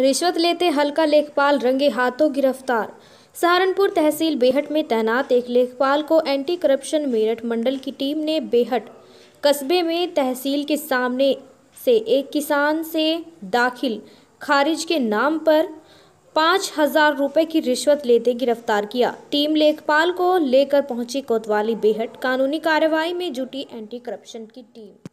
रिश्वत लेते हल्का लेखपाल रंगे हाथों गिरफ्तार सहारनपुर तहसील बेहट में तैनात एक लेखपाल को एंटी करप्शन मेरठ मंडल की टीम ने बेहट कस्बे में तहसील के सामने से एक किसान से दाखिल खारिज के नाम पर पाँच हजार रुपये की रिश्वत लेते गिरफ्तार किया टीम लेखपाल को लेकर पहुंची कोतवाली बेहट कानूनी कार्रवाई में जुटी एंटी करप्शन की टीम